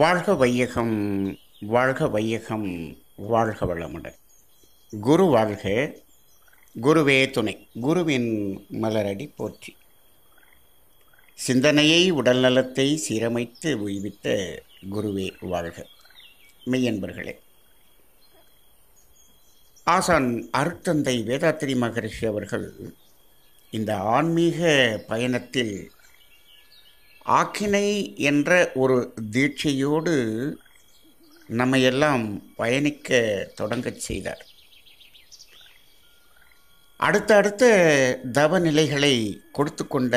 வாழ்க வையகம் வாழ்க வையகம் வாழ்க வளமுடன் குரு வாழ்க குருவே துணை குருவின் மலரடி போற்றி சிந்தனையை உடல் நலத்தை சீரமைத்து உய்வித்த குருவே வாழ்க மெய்யன்பர்களே ஆசான் அருத்தந்தை வேதாத்திரி மகரிஷி அவர்கள் இந்த ஆன்மீக பயணத்தில் ஆக்கினை என்ற ஒரு தீட்சையோடு நம்ம எல்லாம் பயணிக்க தொடங்கச் செய்தார் அடுத்த அடுத்த தவநிலைகளை கொடுத்து கொண்ட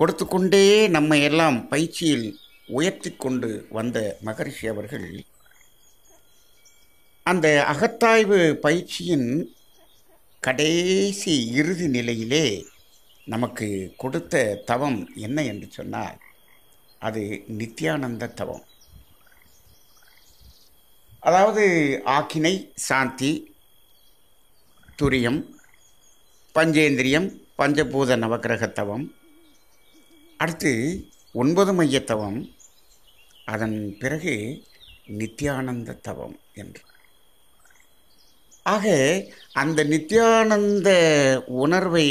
கொடுத்து கொண்டே நம்மையெல்லாம் எல்லாம் பயிற்சியில் உயர்த்தி கொண்டு வந்த மகரிஷி அவர்கள் அந்த அகத்தாய்வு பயிற்சியின் கடைசி இறுதி நிலையிலே நமக்கு கொடுத்த தவம் என்ன என்று சொன்னால் அது நித்யானந்த தவம் அதாவது ஆக்கினை சாந்தி துரியம் பஞ்சேந்திரியம் பஞ்சபூத நவக்கிரக தவம் அடுத்து ஒன்பது மையத்தவம் அதன் பிறகு நித்யானந்த தவம் என்று ஆக அந்த நித்யானந்த உணர்வை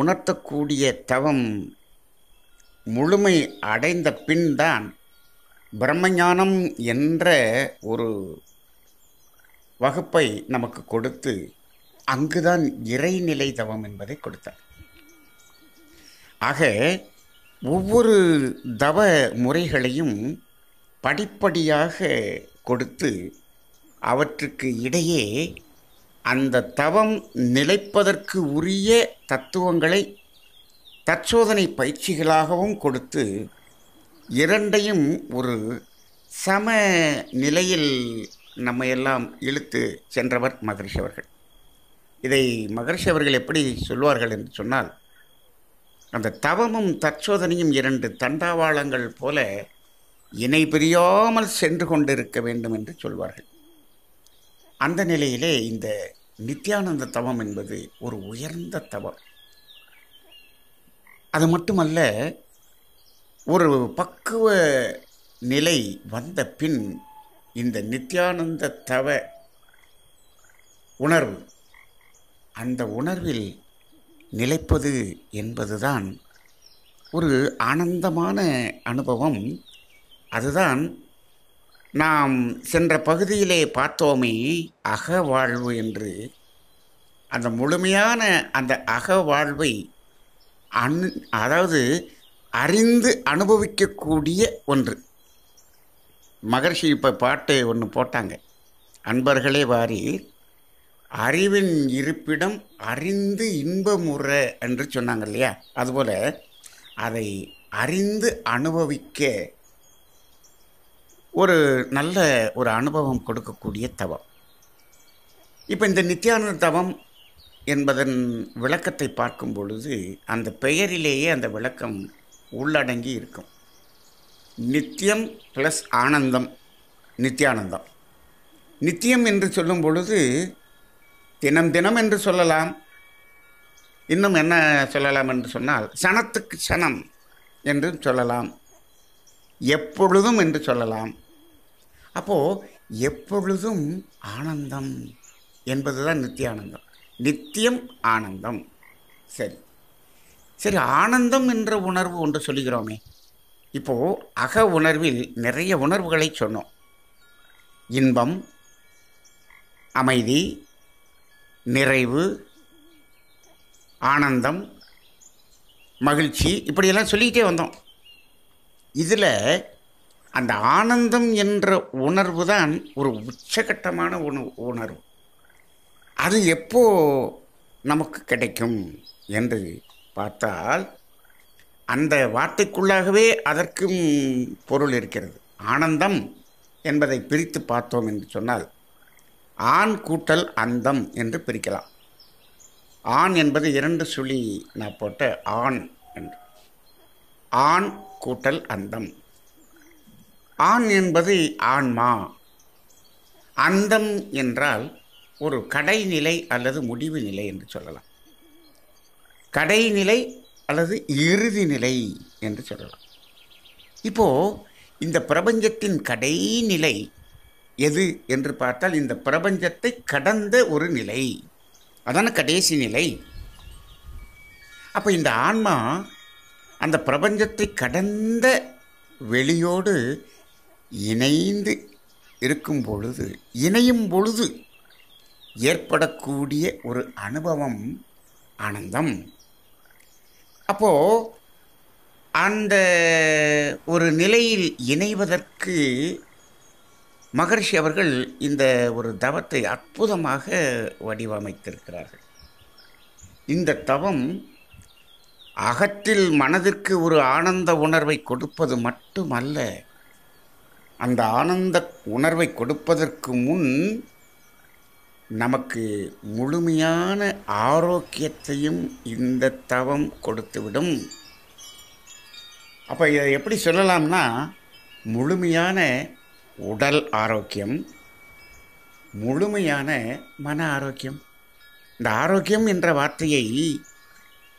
உணர்த்தக்கூடிய தவம் முழுமை அடைந்த பின்தான் பிரம்மஞானம் என்ற ஒரு வகுப்பை நமக்கு கொடுத்து அங்குதான் இறைநிலை தவம் என்பதை கொடுத்தார் ஆக ஒவ்வொரு தவ முறைகளையும் படிப்படியாக கொடுத்து அவற்றுக்கு இடையே அந்த தவம் நிலைப்பதற்கு உரிய தத்துவங்களை தற்சோதனை பயிற்சிகளாகவும் கொடுத்து இரண்டையும் ஒரு சம நிலையில் நம்ம எல்லாம் இழுத்து சென்றவர் மகரிஷி அவர்கள் இதை மகரிஷி அவர்கள் எப்படி சொல்வார்கள் என்று சொன்னால் அந்த தவமும் தற்சோதனையும் இரண்டு தண்டாவாளங்கள் போல இணை பிரியாமல் சென்று கொண்டிருக்க வேண்டும் என்று சொல்வார்கள் அந்த நிலையிலே இந்த நித்யானந்த தவம் என்பது ஒரு உயர்ந்த தவம் அது மட்டுமல்ல ஒரு பக்குவ நிலை வந்த பின் இந்த நித்யானந்த தவ உணர்வு அந்த உணர்வில் நிலைப்பது என்பதுதான் ஒரு ஆனந்தமான அனுபவம் அதுதான் நாம் சென்ற பகுதியிலே பார்த்தோமே அக வாழ்வு என்று அந்த முழுமையான அந்த அக வாழ்வை அன் அதாவது அறிந்து அனுபவிக்கக்கூடிய ஒன்று மகர்ஷி இப்போ பாட்டு ஒன்று போட்டாங்க அன்பர்களே வாரி அறிவின் இருப்பிடம் அறிந்து இன்பமுற என்று சொன்னாங்க இல்லையா அதுபோல் அதை அறிந்து அனுபவிக்க ஒரு நல்ல ஒரு அனுபவம் கொடுக்கக்கூடிய தவம் இப்போ இந்த நித்தியானந்த தவம் என்பதன் விளக்கத்தை பார்க்கும் பொழுது அந்த பெயரிலேயே அந்த விளக்கம் உள்ளடங்கி இருக்கும் நித்தியம் ப்ளஸ் ஆனந்தம் நித்தியானந்தம் நித்தியம் என்று சொல்லும் பொழுது தினம் தினம் என்று சொல்லலாம் இன்னும் என்ன சொல்லலாம் என்று சொன்னால் சனத்துக்கு சனம் என்று சொல்லலாம் எப்பொழுதும் என்று சொல்லலாம் அப்போது எப்பொழுதும் ஆனந்தம் என்பது தான் நித்திய ஆனந்தம் நித்தியம் ஆனந்தம் சரி சரி ஆனந்தம் என்ற உணர்வு ஒன்று சொல்லுகிறோமே இப்போது அக உணர்வில் நிறைய உணர்வுகளை சொன்னோம் இன்பம் அமைதி நிறைவு ஆனந்தம் மகிழ்ச்சி இப்படியெல்லாம் சொல்லிக்கிட்டே வந்தோம் இதில் அந்த ஆனந்தம் என்ற உணர்வு தான் ஒரு உச்சகட்டமான உணர்வு அது எப்போ நமக்கு கிடைக்கும் என்று பார்த்தால் அந்த வார்த்தைக்குள்ளாகவே அதற்கும் பொருள் இருக்கிறது ஆனந்தம் என்பதை பிரித்து பார்த்தோம் என்று சொன்னால் ஆண் கூட்டல் அந்தம் என்று பிரிக்கலாம் ஆண் என்பது இரண்டு சுழி நான் போட்ட ஆண் என்று ஆண் கூட்டல் அந்தம் ஆண் என்பது ஆன்மா அந்தம் என்றால் ஒரு கடைநிலை அல்லது முடிவு நிலை என்று சொல்லலாம் கடைநிலை அல்லது இறுதி நிலை என்று சொல்லலாம் இப்போது இந்த பிரபஞ்சத்தின் கடைநிலை எது என்று பார்த்தால் இந்த பிரபஞ்சத்தை கடந்த ஒரு நிலை அதான கடைசி நிலை அப்போ இந்த ஆன்மா அந்த பிரபஞ்சத்தை கடந்த வெளியோடு இணைந்து இருக்கும் பொழுது இணையும் பொழுது ஏற்படக்கூடிய ஒரு அனுபவம் ஆனந்தம் அப்போது அந்த ஒரு நிலையில் இணைவதற்கு மகர்ஷி அவர்கள் இந்த ஒரு தவத்தை அற்புதமாக வடிவமைத்திருக்கிறார்கள் இந்த தவம் அகத்தில் மனதிற்கு ஒரு ஆனந்த உணர்வை கொடுப்பது மட்டுமல்ல அந்த ஆனந்த உணர்வை கொடுப்பதற்கு முன் நமக்கு முழுமையான ஆரோக்கியத்தையும் இந்த தவம் கொடுத்துவிடும் அப்போ இதை எப்படி சொல்லலாம்னா முழுமையான உடல் ஆரோக்கியம் முழுமையான மன ஆரோக்கியம் இந்த ஆரோக்கியம் என்ற வார்த்தையை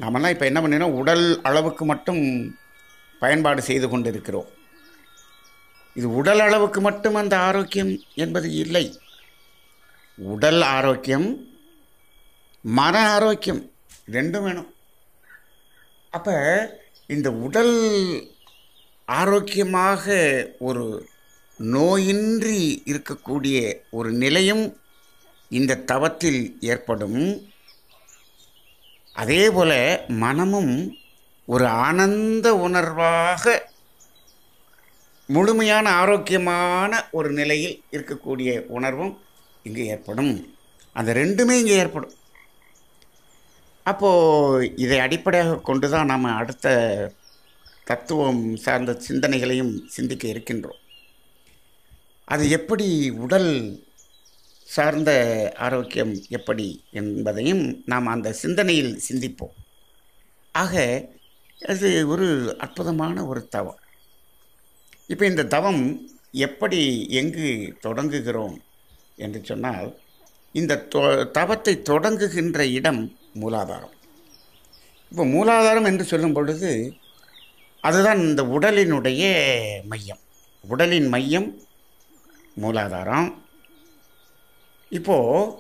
நாமெல்லாம் இப்போ என்ன பண்ணினோம் உடல் அளவுக்கு மட்டும் பயன்பாடு செய்து கொண்டிருக்கிறோம் இது உடல் அளவுக்கு மட்டும் அந்த ஆரோக்கியம் என்பது இல்லை உடல் ஆரோக்கியம் மன ஆரோக்கியம் ரெண்டும் வேணும் அப்போ இந்த உடல் ஆரோக்கியமாக ஒரு நோயின்றி இருக்கக்கூடிய ஒரு நிலையும் இந்த தவத்தில் ஏற்படும் அதே போல் மனமும் ஒரு ஆனந்த உணர்வாக முழுமையான ஆரோக்கியமான ஒரு நிலையில் இருக்கக்கூடிய உணர்வும் இங்கு ஏற்படும் அந்த ரெண்டுமே இங்கே ஏற்படும் அப்போது இதை அடிப்படையாக கொண்டு தான் நாம் அடுத்த தத்துவம் சார்ந்த சிந்தனைகளையும் சிந்திக்க இருக்கின்றோம் அது எப்படி உடல் சார்ந்த ஆரோக்கியம் எப்படி என்பதையும் நாம் அந்த சிந்தனையில் சிந்திப்போம் ஆக அது ஒரு அற்புதமான ஒரு தவம் இப்போ இந்த தவம் எப்படி எங்கு தொடங்குகிறோம் என்று சொன்னால் இந்த தவத்தை தொடங்குகின்ற இடம் மூலாதாரம் இப்போ மூலாதாரம் என்று சொல்லும் பொழுது அதுதான் இந்த உடலினுடைய மையம் உடலின் மையம் மூலாதாரம் இப்போது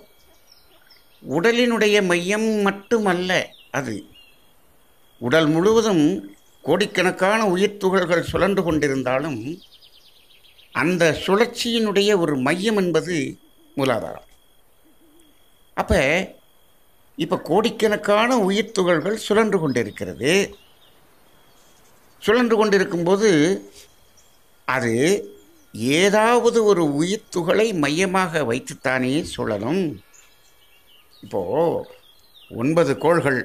உடலினுடைய மையம் மட்டுமல்ல அது உடல் முழுவதும் கோடிக்கணக்கான உயிர் துகள்கள் சுழன்று கொண்டிருந்தாலும் அந்த சுழற்சியினுடைய ஒரு மையம் என்பது மூலாதாரம் அப்போ இப்போ கோடிக்கணக்கான உயிர் துகள்கள் சுழன்று கொண்டிருக்கிறது சுழன்று கொண்டிருக்கும்போது அது ஏதாவது ஒரு உயிர் துகளை மையமாக வைத்துத்தானே சுழலும் இப்போது ஒன்பது கோள்கள்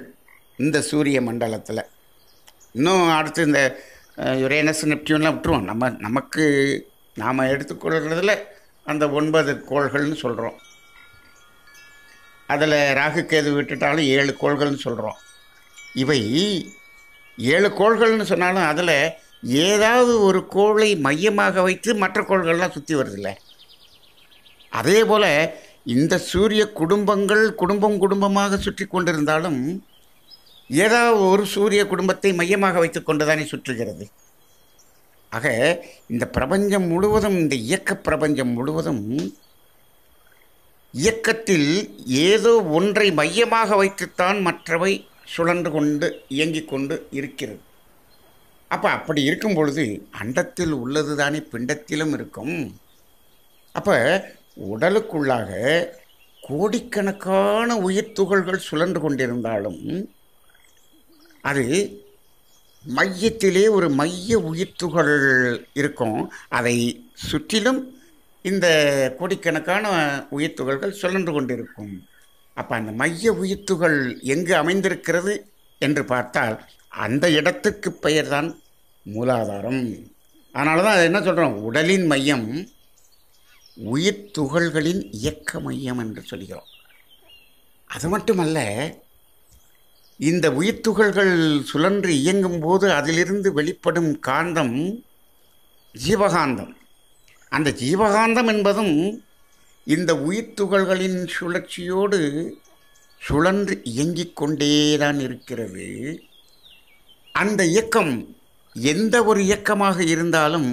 இந்த சூரிய மண்டலத்தில் இன்னும் அடுத்து இந்த யுரேனஸ் நெப்டியூன்லாம் விட்டுருவோம் நம்ம நமக்கு நாம் எடுத்துக்கொள்கிறதுல அந்த ஒன்பது கோள்கள்னு சொல்கிறோம் அதில் ராகு கேது விட்டுட்டாலும் ஏழு கோள்கள்னு சொல்கிறோம் இவை ஏழு கோள்கள்னு சொன்னாலும் அதில் ஏதாவது ஒரு கோளை மையமாக வைத்து மற்ற கோள்கள்லாம் சுற்றி வருதில்ல அதே போல் இந்த சூரிய குடும்பங்கள் குடும்பம் குடும்பமாக சுற்றி கொண்டிருந்தாலும் ஏதாவது ஒரு சூரிய குடும்பத்தை மையமாக வைத்து கொண்டுதானே சுற்றுகிறது ஆக இந்த பிரபஞ்சம் முழுவதும் இந்த இயக்க பிரபஞ்சம் முழுவதும் இயக்கத்தில் ஏதோ ஒன்றை மையமாக வைத்துத்தான் மற்றவை சுழன்று கொண்டு இயங்கிக் கொண்டு இருக்கிறது அப்போ அப்படி இருக்கும் பொழுது அண்டத்தில் உள்ளது தானே பிண்டத்திலும் இருக்கும் அப்போ உடலுக்குள்ளாக கோடிக்கணக்கான உயிர் துகள்கள் சுழன்று கொண்டிருந்தாலும் அது மையத்திலே ஒரு மைய உயிர்த்துகள் இருக்கும் அதை சுற்றிலும் இந்த கோடிக்கணக்கான உயிர்த்துகள்கள் சுழன்று கொண்டிருக்கும் அப்போ அந்த மைய உயிர்த்துகள் எங்கு அமைந்திருக்கிறது என்று பார்த்தால் அந்த இடத்துக்கு பெயர் தான் மூலாதாரம் அதனால தான் அது என்ன சொல்கிறோம் உடலின் மையம் உயிர் துகள்களின் இயக்க மையம் என்று சொல்கிறோம் அது மட்டுமல்ல இந்த உயிர்த்துகள்கள் சுழன்று இயங்கும் போது அதிலிருந்து வெளிப்படும் காந்தம் ஜீவகாந்தம் அந்த ஜீவகாந்தம் என்பதும் இந்த உயிர்த்துகள்களின் சுழற்சியோடு சுழன்று இயங்கிக் கொண்டேதான் இருக்கிறது அந்த இயக்கம் எந்த ஒரு இயக்கமாக இருந்தாலும்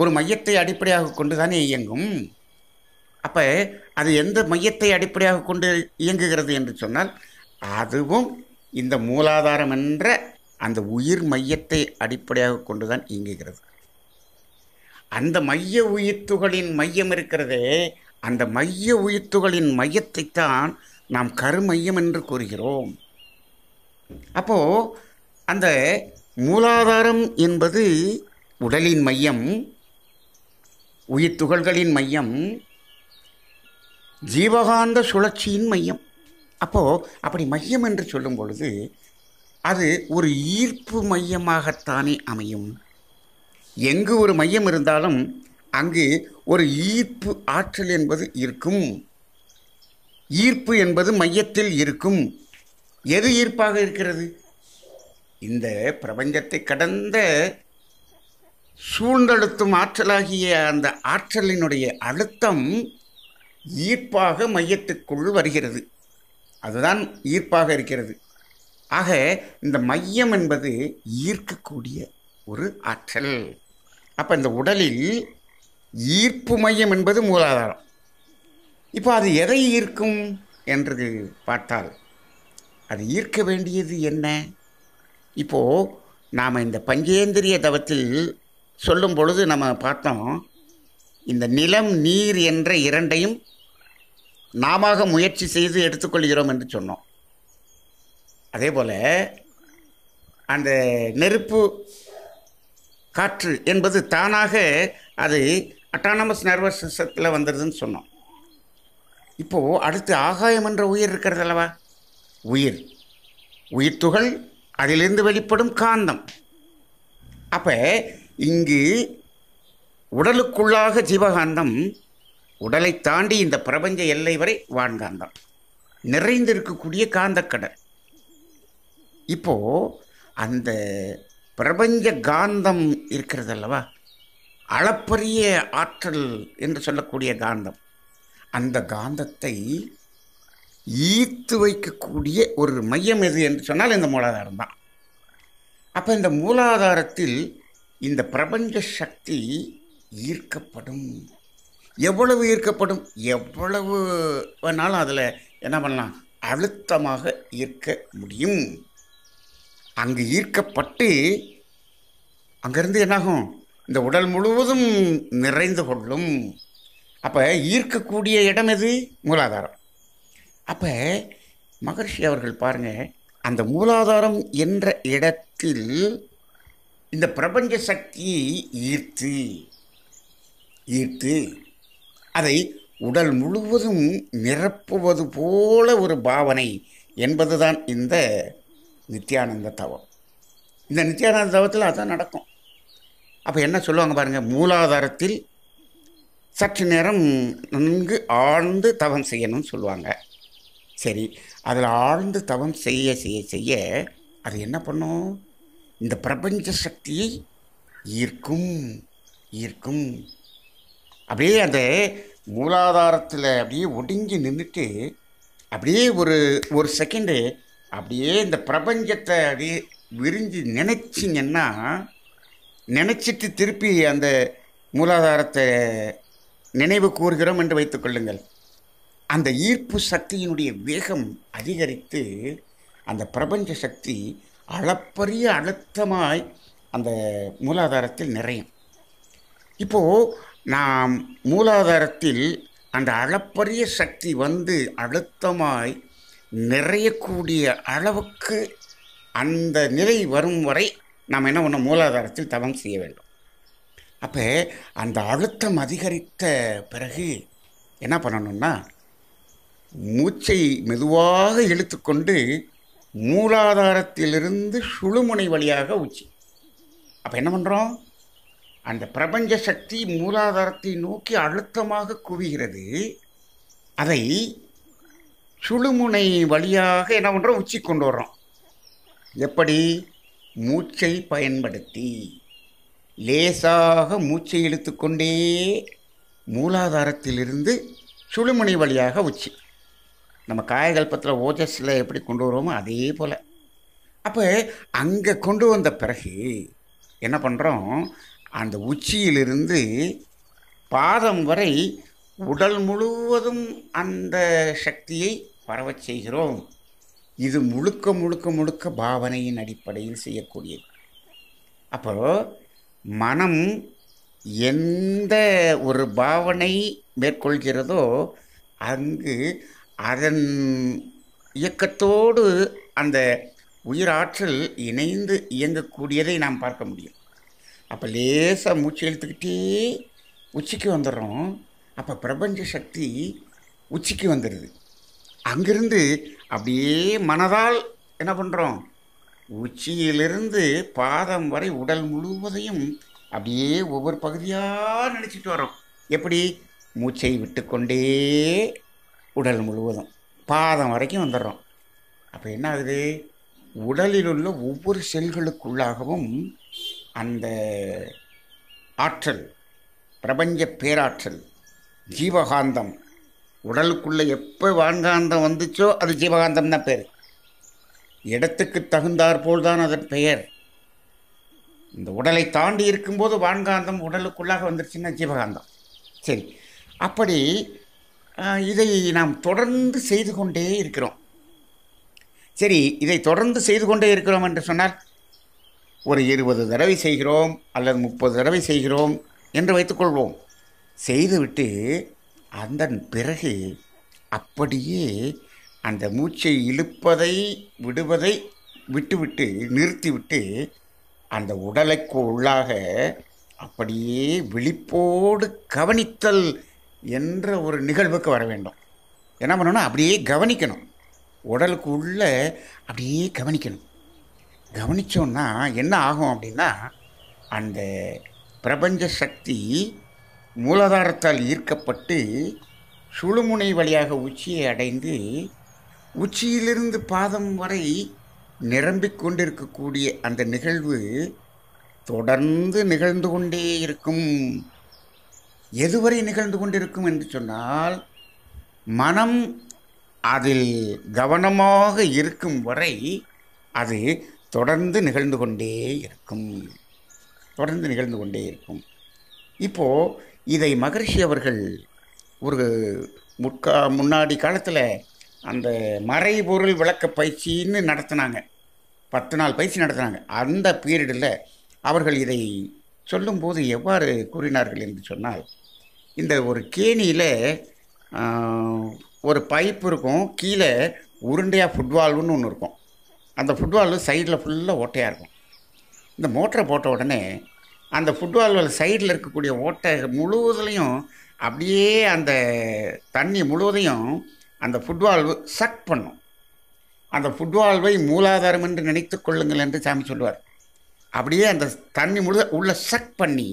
ஒரு மையத்தை அடிப்படையாக கொண்டு தானே இயங்கும் அப்போ அது எந்த மையத்தை அடிப்படையாக கொண்டு இயங்குகிறது என்று சொன்னால் அதுவும் இந்த மூலாதாரம் என்ற அந்த உயிர் மையத்தை அடிப்படையாக கொண்டுதான் இயங்குகிறது அந்த மைய உயிர்த்துகளின் மையம் இருக்கிறதே அந்த மைய உயிர்த்துகளின் மையத்தைத்தான் நாம் கருமையம் என்று கூறுகிறோம் அப்போது அந்த மூலாதாரம் என்பது உடலின் மையம் உயிர்த்துகள்களின் மையம் ஜீவகாந்த சுழற்சியின் மையம் அப்போது அப்படி மையம் என்று சொல்லும் பொழுது அது ஒரு ஈர்ப்பு மையமாகத்தானே அமையும் எங்கு ஒரு மையம் இருந்தாலும் அங்கு ஒரு ஈர்ப்பு ஆற்றல் என்பது இருக்கும் ஈர்ப்பு என்பது மையத்தில் இருக்கும் எது ஈர்ப்பாக இருக்கிறது இந்த பிரபஞ்சத்தை கடந்த சூழ்ந்தழுத்தும் ஆற்றலாகிய அந்த ஆற்றலினுடைய அழுத்தம் ஈர்ப்பாக மையத்துக்குள் வருகிறது அதுதான் ஈர்ப்பாக இருக்கிறது ஆக இந்த மையம் என்பது ஈர்க்கக்கூடிய ஒரு ஆற்றல் அப்போ இந்த உடலில் ஈர்ப்பு மையம் என்பது மூலாதாரம் இப்போ அது எதை ஈர்க்கும் என்று பார்த்தால் அது ஈர்க்க வேண்டியது என்ன இப்போது நாம் இந்த பஞ்சேந்திரிய தவத்தில் சொல்லும் பொழுது நம்ம பார்த்தோம் இந்த நிலம் நீர் என்ற இரண்டையும் நாம முயற்சி செய்து எடுத்துக்கொள்கிறோம் என்று சொன்னோம் அதே போல் அந்த நெருப்பு காற்று என்பது தானாக அது அட்டானமஸ் நர்வஸ் சிஸ்டத்தில் வந்துடுதுன்னு சொன்னோம் இப்போது அடுத்து ஆகாயம் என்ற உயிர் இருக்கிறது அல்லவா உயிர் உயிர் துகள் அதிலிருந்து வெளிப்படும் காந்தம் அப்போ இங்கு உடலுக்குள்ளாக ஜீவகாந்தம் உடலை தாண்டி இந்த பிரபஞ்ச எல்லை வரை வான்காந்தம் நிறைந்திருக்கக்கூடிய இருக்கக்கூடிய காந்தக்கடல் இப்போது அந்த பிரபஞ்ச காந்தம் இருக்கிறது அல்லவா அளப்பரிய ஆற்றல் என்று சொல்லக்கூடிய காந்தம் அந்த காந்தத்தை ஈர்த்து வைக்கக்கூடிய ஒரு மையம் எது என்று சொன்னால் இந்த மூலாதாரம் தான் அப்போ இந்த மூலாதாரத்தில் இந்த பிரபஞ்ச சக்தி ஈர்க்கப்படும் எவ்வளவு ஈர்க்கப்படும் எவ்வளவு வேணாலும் அதில் என்ன பண்ணலாம் அழுத்தமாக ஈர்க்க முடியும் அங்கு ஈர்க்கப்பட்டு அங்கேருந்து என்னாகும் இந்த உடல் முழுவதும் நிறைந்து கொள்ளும் அப்போ ஈர்க்கக்கூடிய இடம் எது மூலாதாரம் அப்போ மகர்ஷி அவர்கள் பாருங்கள் அந்த மூலாதாரம் என்ற இடத்தில் இந்த பிரபஞ்ச சக்தியை ஈர்த்து ஈர்த்து அதை உடல் முழுவதும் நிரப்புவது போல ஒரு பாவனை என்பதுதான் இந்த நித்யானந்த தவம் இந்த நித்யானந்த தவத்தில் அதுதான் நடக்கும் அப்போ என்ன சொல்லுவாங்க பாருங்கள் மூலாதாரத்தில் சற்று நேரம் நன்கு ஆழ்ந்து தவம் செய்யணும்னு சொல்லுவாங்க சரி அதில் ஆழ்ந்து தவம் செய்ய செய்ய செய்ய அது என்ன பண்ணும் இந்த பிரபஞ்ச சக்தியை ஈர்க்கும் ஈர்க்கும் அப்படியே அந்த மூலாதாரத்தில் அப்படியே ஒடுங்கி நின்றுட்டு அப்படியே ஒரு ஒரு செகண்டு அப்படியே இந்த பிரபஞ்சத்தை அப்படியே விரிஞ்சு நினச்சிங்கன்னா நினச்சிட்டு திருப்பி அந்த மூலாதாரத்தை நினைவு கூறுகிறோம் என்று வைத்துக்கொள்ளுங்கள் அந்த ஈர்ப்பு சக்தியினுடைய வேகம் அதிகரித்து அந்த பிரபஞ்ச சக்தி அளப்பரிய அழுத்தமாய் அந்த மூலாதாரத்தில் நிறையும் இப்போது நாம் மூலாதாரத்தில் அந்த அளப்பரிய சக்தி வந்து அழுத்தமாய் நிறையக்கூடிய அளவுக்கு அந்த நிலை வரும் வரை நாம் என்ன பண்ண மூலாதாரத்தில் தவம் செய்ய வேண்டும் அப்போ அந்த அழுத்தம் அதிகரித்த பிறகு என்ன பண்ணணும்னா மூச்சை மெதுவாக இழுத்துக்கொண்டு மூலாதாரத்திலிருந்து சுழுமுனை வழியாக உச்சி அப்போ என்ன பண்ணுறோம் அந்த பிரபஞ்ச சக்தி மூலாதாரத்தை நோக்கி அழுத்தமாக குவிகிறது அதை சுழுமுனை வழியாக என்ன பண்ணுறோம் உச்சி கொண்டு வர்றோம் எப்படி மூச்சை பயன்படுத்தி லேசாக மூச்சை இழுத்துக்கொண்டே மூலாதாரத்திலிருந்து சுழுமுனை வழியாக உச்சி நம்ம காயகல்பத்தில் ஓஜஸில் எப்படி கொண்டு வரோமோ அதே போல் அப்போ அங்கே கொண்டு வந்த பிறகு என்ன பண்ணுறோம் அந்த உச்சியிலிருந்து பாதம் வரை உடல் முழுவதும் அந்த சக்தியை பரவச் செய்கிறோம் இது முழுக்க முழுக்க முழுக்க பாவனையின் அடிப்படையில் செய்யக்கூடியது அப்போ மனம் எந்த ஒரு பாவனை மேற்கொள்கிறதோ அங்கு அதன் இயக்கத்தோடு அந்த உயிராற்றல் இணைந்து இயங்கக்கூடியதை நாம் பார்க்க முடியும் அப்போ லேசாக மூச்சு இழுத்துக்கிட்டே உச்சிக்கு வந்துடுறோம் அப்போ பிரபஞ்ச சக்தி உச்சிக்கு வந்துடுது அங்கிருந்து அப்படியே மனதால் என்ன பண்ணுறோம் உச்சியிலிருந்து பாதம் வரை உடல் முழுவதையும் அப்படியே ஒவ்வொரு பகுதியாக நினச்சிட்டு வரோம் எப்படி மூச்சை விட்டுக்கொண்டே உடல் முழுவதும் பாதம் வரைக்கும் வந்துடுறோம் அப்போ என்ன ஆகுது உடலில் உள்ள ஒவ்வொரு செல்களுக்குள்ளாகவும் அந்த ஆற்றல் பிரபஞ்ச பேராற்றல் ஜீவகாந்தம் உடலுக்குள்ளே எப்போ வான்காந்தம் வந்துச்சோ அது ஜீவகாந்தம் தான் பேர் இடத்துக்கு தகுந்தாற்போல் தான் அதன் பெயர் இந்த உடலை தாண்டி இருக்கும்போது வான்காந்தம் உடலுக்குள்ளாக வந்துருச்சுன்னா ஜீவகாந்தம் சரி அப்படி இதை நாம் தொடர்ந்து செய்து கொண்டே இருக்கிறோம் சரி இதை தொடர்ந்து செய்து கொண்டே இருக்கிறோம் என்று சொன்னால் ஒரு இருபது தடவை செய்கிறோம் அல்லது முப்பது தடவை செய்கிறோம் என்று வைத்துக்கொள்வோம் செய்துவிட்டு அதன் பிறகு அப்படியே அந்த மூச்சை இழுப்பதை விடுவதை விட்டுவிட்டு நிறுத்திவிட்டு அந்த உடலைக்கு உள்ளாக அப்படியே விழிப்போடு கவனித்தல் என்ற ஒரு நிகழ்வுக்கு வர வேண்டும் என்ன பண்ணணும் அப்படியே கவனிக்கணும் உடலுக்கு உள்ள அப்படியே கவனிக்கணும் கவனித்தோன்னா என்ன ஆகும் அப்படின்னா அந்த பிரபஞ்ச சக்தி மூலாதாரத்தால் ஈர்க்கப்பட்டு சுழுமுனை வழியாக உச்சியை அடைந்து உச்சியிலிருந்து பாதம் வரை நிரம்பிக் கொண்டிருக்கக்கூடிய அந்த நிகழ்வு தொடர்ந்து நிகழ்ந்து கொண்டே இருக்கும் எதுவரை நிகழ்ந்து கொண்டிருக்கும் என்று சொன்னால் மனம் அதில் கவனமாக இருக்கும் வரை அது தொடர்ந்து நிகழ்ந்து கொண்டே இருக்கும் தொடர்ந்து நிகழ்ந்து கொண்டே இருக்கும் இப்போது இதை மகரிஷி அவர்கள் ஒரு முற்கா முன்னாடி காலத்தில் அந்த மறைபொருள் விளக்க பயிற்சின்னு நடத்தினாங்க பத்து நாள் பயிற்சி நடத்தினாங்க அந்த பீரியடில் அவர்கள் இதை சொல்லும்போது எவ்வாறு கூறினார்கள் என்று சொன்னால் இந்த ஒரு கேணியில் ஒரு பைப் இருக்கும் கீழே உருண்டையாக ஃபுட்வால்னு ஒன்று இருக்கும் அந்த ஃபுட்பால் சைடில் ஃபுல்லாக ஓட்டையாக இருக்கும் இந்த மோட்டரை போட்ட உடனே அந்த ஃபுட்பால் சைடில் இருக்கக்கூடிய ஓட்டை முழுவதுலையும் அப்படியே அந்த தண்ணி முழுவதையும் அந்த ஃபுட்வால்வு சக் பண்ணும் அந்த ஃபுட்வால்வை மூலாதாரம் என்று நினைத்து கொள்ளுங்கள் என்று சாமி சொல்லுவார் அப்படியே அந்த தண்ணி முழுத உள்ளே சக் பண்ணி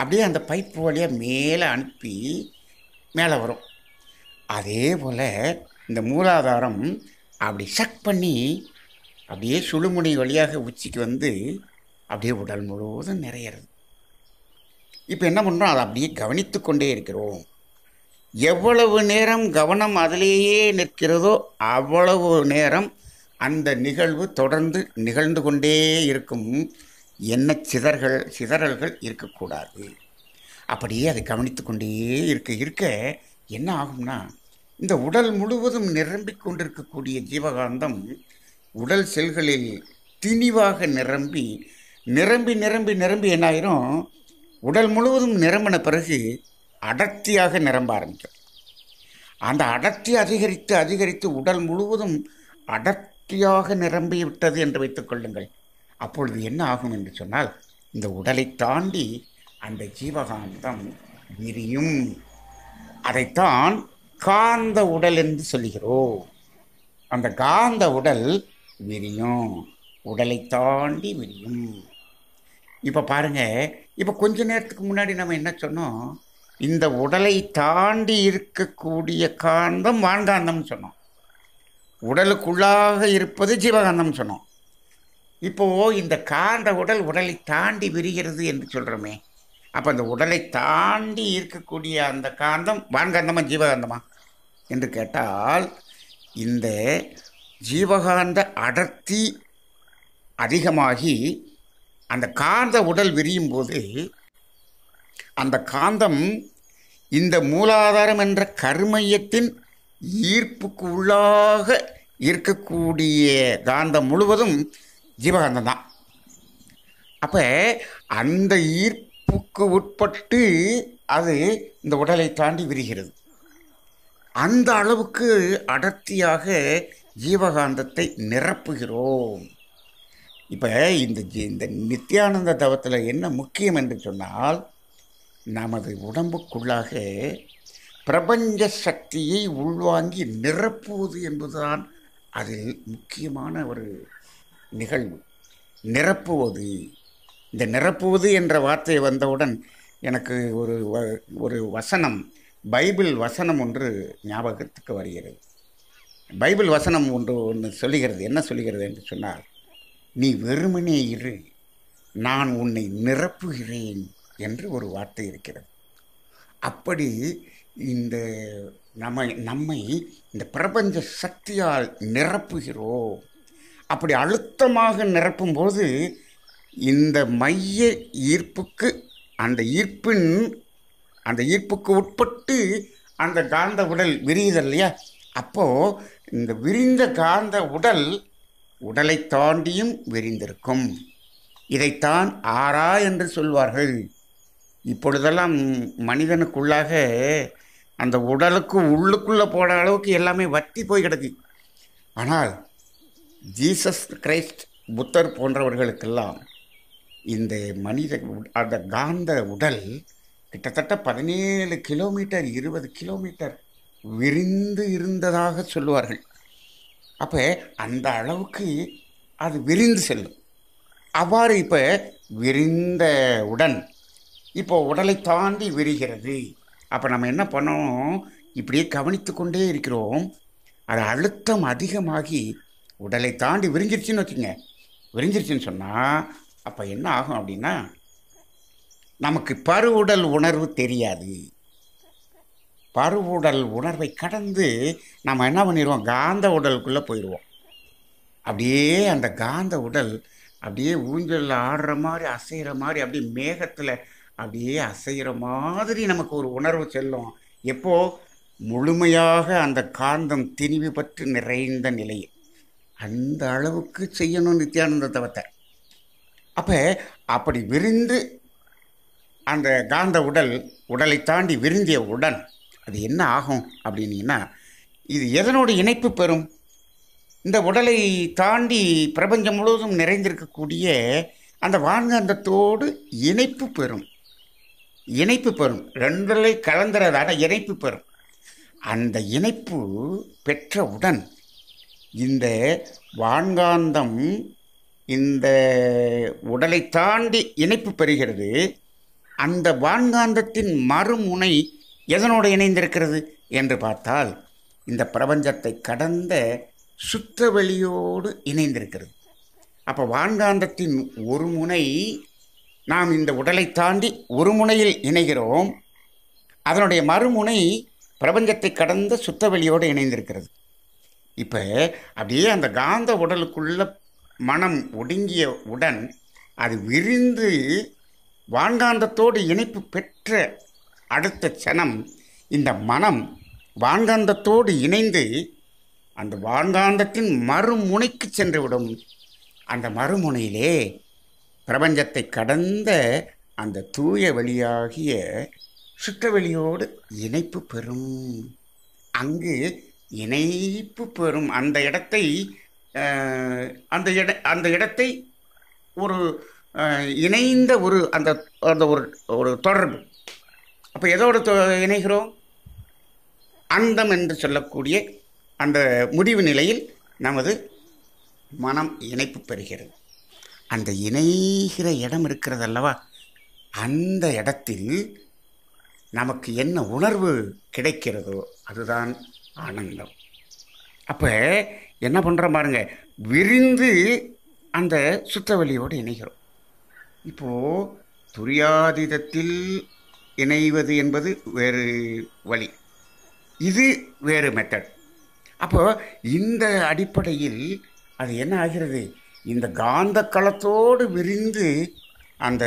அப்படியே அந்த பைப்பு வழியாக மேலே அனுப்பி மேலே வரும் அதே போல் இந்த மூலாதாரம் அப்படி சக் பண்ணி அப்படியே சுழுமுனை வழியாக உச்சிக்கு வந்து அப்படியே உடல் முழுவதும் நிறையிறது இப்போ என்ன பண்ணுறோம் அதை அப்படியே கவனித்து கொண்டே இருக்கிறோம் எவ்வளவு நேரம் கவனம் அதிலேயே நிற்கிறதோ அவ்வளவு நேரம் அந்த நிகழ்வு தொடர்ந்து நிகழ்ந்து கொண்டே இருக்கும் என்ன சிதறல் சிதறல்கள் இருக்கக்கூடாது அப்படியே அதை கவனித்து கொண்டே இருக்க இருக்க என்ன ஆகும்னா இந்த உடல் முழுவதும் நிரம்பிக் கொண்டிருக்கக்கூடிய ஜீவகாந்தம் உடல் செல்களில் திணிவாக நிரம்பி நிரம்பி நிரம்பி நிரம்பி என்னாயிரும் உடல் முழுவதும் நிரம்பின பிறகு அடர்த்தியாக நிரம்ப ஆரம்பிக்கும் அந்த அடர்த்தி அதிகரித்து அதிகரித்து உடல் முழுவதும் அடர்த்தியாக நிரம்பிவிட்டது என்று வைத்துக்கொள்ளுங்கள் அப்பொழுது என்ன ஆகும் என்று சொன்னால் இந்த உடலை தாண்டி அந்த ஜீவகாந்தம் விரியும் அதைத்தான் காந்த உடல் என்று சொல்கிறோம் அந்த காந்த உடல் விரியும் உடலை தாண்டி விரியும் இப்போ பாருங்கள் இப்போ கொஞ்ச நேரத்துக்கு முன்னாடி நம்ம என்ன சொன்னோம் இந்த உடலை தாண்டி இருக்கக்கூடிய காந்தம் வான்காந்தம்னு சொன்னோம் உடலுக்குள்ளாக இருப்பது ஜீவகாந்தம்னு சொன்னோம் இப்போது இந்த காந்த உடல் உடலை தாண்டி விரிகிறது என்று சொல்கிறோமே அப்போ அந்த உடலை தாண்டி இருக்கக்கூடிய அந்த காந்தம் வான்காந்தமாக ஜீவகாந்தமா என்று கேட்டால் இந்த ஜீவகாந்த அடர்த்தி அதிகமாகி அந்த காந்த உடல் விரியும் போது அந்த காந்தம் இந்த மூலாதாரம் என்ற கருமையத்தின் ஈர்ப்புக்கு உள்ளாக இருக்கக்கூடிய காந்தம் முழுவதும் ஜீவகாந்தம் தான் அப்போ அந்த ஈர்ப்புக்கு உட்பட்டு அது இந்த உடலை தாண்டி விரிகிறது அந்த அளவுக்கு அடர்த்தியாக ஜீவகாந்தத்தை நிரப்புகிறோம் இப்போ இந்த இந்த நித்யானந்த தவத்தில் என்ன முக்கியம் என்று சொன்னால் நமது உடம்புக்குள்ளாக பிரபஞ்ச சக்தியை உள்வாங்கி நிரப்புவது என்பதுதான் அதில் முக்கியமான ஒரு நிகழ்வு நிரப்புவது இந்த நிரப்புவது என்ற வார்த்தை வந்தவுடன் எனக்கு ஒரு ஒரு வசனம் பைபிள் வசனம் ஒன்று ஞாபகத்துக்கு வருகிறது பைபிள் வசனம் ஒன்று ஒன்று சொல்லுகிறது என்ன சொல்லுகிறது என்று சொன்னால் நீ வெறுமனே இரு நான் உன்னை நிரப்புகிறேன் என்று ஒரு வார்த்தை இருக்கிறது அப்படி இந்த நம்ம நம்மை இந்த பிரபஞ்ச சக்தியால் நிரப்புகிறோம் அப்படி அழுத்தமாக நிரப்பும்போது இந்த மைய ஈர்ப்புக்கு அந்த ஈர்ப்பின் அந்த ஈர்ப்புக்கு உட்பட்டு அந்த காந்த உடல் விரியுதல் இல்லையா அப்போது இந்த விரிந்த காந்த உடல் உடலை தாண்டியும் விரிந்திருக்கும் இதைத்தான் ஆறா என்று சொல்வார்கள் இப்பொழுதெல்லாம் மனிதனுக்குள்ளாக அந்த உடலுக்கு உள்ளுக்குள்ளே போன அளவுக்கு எல்லாமே வற்றி போய் கிடக்கு ஆனால் ஜீசஸ் கிரைஸ்ட் புத்தர் போன்றவர்களுக்கெல்லாம் இந்த மனித அந்த காந்த உடல் கிட்டத்தட்ட பதினேழு கிலோமீட்டர் இருபது கிலோமீட்டர் விரிந்து இருந்ததாக சொல்லுவார்கள் அப்போ அந்த அளவுக்கு அது விரிந்து செல்லும் அவ்வாறு இப்போ விரிந்த உடன் இப்போ உடலை தாண்டி விரிகிறது அப்போ நம்ம என்ன பண்ணோம் இப்படியே கவனித்து கொண்டே இருக்கிறோம் அது அழுத்தம் அதிகமாகி உடலை தாண்டி விரிஞ்சிருச்சுன்னு வச்சுங்க விரிஞ்சிருச்சுன்னு சொன்னால் அப்போ என்ன ஆகும் அப்படின்னா நமக்கு பருவுடல் உணர்வு தெரியாது பருவுடல் உணர்வை கடந்து நம்ம என்ன பண்ணிடுவோம் காந்த உடலுக்குள்ளே போயிடுவோம் அப்படியே அந்த காந்த உடல் அப்படியே ஊஞ்சலில் ஆடுற மாதிரி அசைகிற மாதிரி அப்படியே மேகத்தில் அப்படியே அசைகிற மாதிரி நமக்கு ஒரு உணர்வு செல்லும் எப்போது முழுமையாக அந்த காந்தம் திணிவு பற்றி நிறைந்த நிலையை அந்த அளவுக்கு செய்யணும் நித்யானந்த தவத்தை அப்போ அப்படி விரிந்து அந்த காந்த உடல் உடலை தாண்டி விரிந்திய உடன் அது என்ன ஆகும் அப்படின்னீங்கன்னா இது எதனோட இணைப்பு பெறும் இந்த உடலை தாண்டி பிரபஞ்சம் முழுவதும் நிறைந்திருக்கக்கூடிய அந்த வான்காந்தத்தோடு இணைப்பு பெறும் இணைப்பு பெறும் ரெண்டரை கலந்துறதான இணைப்பு பெறும் அந்த இணைப்பு பெற்றவுடன் இந்த வான்காந்தம் இந்த உடலை தாண்டி இணைப்பு பெறுகிறது அந்த வான்காந்தத்தின் மறுமுனை எதனோடு இணைந்திருக்கிறது என்று பார்த்தால் இந்த பிரபஞ்சத்தை கடந்த சுற்றவெளியோடு இணைந்திருக்கிறது அப்போ வான்காந்தத்தின் ஒரு முனை நாம் இந்த உடலை தாண்டி ஒரு முனையில் இணைகிறோம் அதனுடைய மறுமுனை பிரபஞ்சத்தை கடந்த சுத்தவெளியோடு இணைந்திருக்கிறது இப்போ அப்படியே அந்த காந்த உடலுக்குள்ள மனம் ஒடுங்கிய உடன் அது விரிந்து வான்காந்தத்தோடு இணைப்பு பெற்ற அடுத்த க்ஷணம் இந்த மனம் வான்காந்தத்தோடு இணைந்து அந்த வான்காந்தத்தின் மறுமுனைக்கு சென்றுவிடும் அந்த மறுமுனையிலே பிரபஞ்சத்தை கடந்த அந்த தூய வழியாகிய சுற்றவெளியோடு இணைப்பு பெறும் அங்கு இணைப்பு பெறும் அந்த இடத்தை அந்த இட அந்த இடத்தை ஒரு இணைந்த ஒரு அந்த அந்த ஒரு ஒரு தொடர்பு அப்போ எதோடு இணைகிறோம் அந்தம் என்று சொல்லக்கூடிய அந்த முடிவு நிலையில் நமது மனம் இணைப்பு பெறுகிறது அந்த இணைகிற இடம் இருக்கிறது அல்லவா அந்த இடத்தில் நமக்கு என்ன உணர்வு கிடைக்கிறதோ அதுதான் ஆனந்தம் அப்போ என்ன பண்ணுறோம் பாருங்கள் விரிந்து அந்த சுத்தவெளியோடு இணைகிறோம் இப்போது துரியாதீதத்தில் இணைவது என்பது வேறு வழி இது வேறு மெத்தட் அப்போ இந்த அடிப்படையில் அது என்ன ஆகிறது இந்த காந்த களத்தோடு விரிந்து அந்த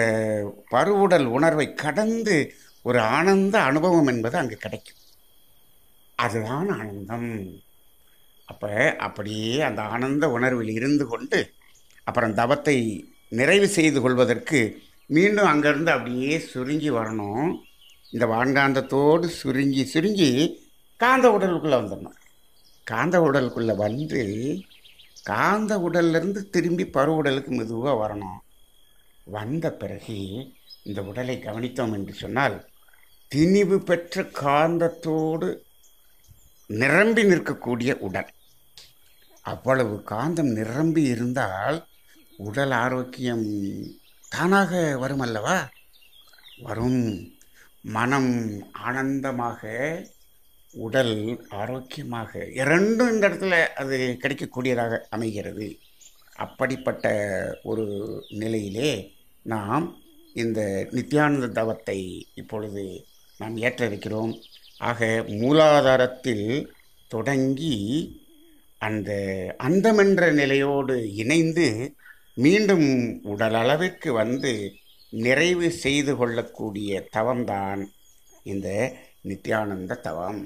பருவுடல் உணர்வை கடந்து ஒரு ஆனந்த அனுபவம் என்பது அங்கே கிடைக்கும் அதுதான் ஆனந்தம் அப்போ அப்படியே அந்த ஆனந்த உணர்வில் இருந்து கொண்டு அப்புறம் தவத்தை நிறைவு செய்து கொள்வதற்கு மீண்டும் அங்கேருந்து அப்படியே சுருங்கி வரணும் இந்த வான்காந்தத்தோடு சுருங்கி சுருங்கி காந்த உடலுக்குள்ளே வந்துடணும் காந்த உடலுக்குள்ளே வந்து காந்த உடல்லேருந்து திரும்பி பரு உடலுக்கு மெதுவாக வரணும் வந்த பிறகு இந்த உடலை கவனித்தோம் என்று சொன்னால் திணிவு பெற்ற காந்தத்தோடு நிரம்பி நிற்கக்கூடிய உடல் அவ்வளவு காந்தம் நிரம்பி இருந்தால் உடல் ஆரோக்கியம் தானாக வரும் அல்லவா வரும் மனம் ஆனந்தமாக உடல் ஆரோக்கியமாக இரண்டும் இந்த இடத்துல அது கிடைக்கக்கூடியதாக அமைகிறது அப்படிப்பட்ட ஒரு நிலையிலே நாம் இந்த நித்யானந்த தவத்தை இப்பொழுது நாம் ஏற்ற இருக்கிறோம் ஆக மூலாதாரத்தில் தொடங்கி அந்த அந்தமென்ற நிலையோடு இணைந்து மீண்டும் உடலளவிற்கு வந்து நிறைவு செய்து கொள்ளக்கூடிய தவம்தான் இந்த நித்யானந்த தவம்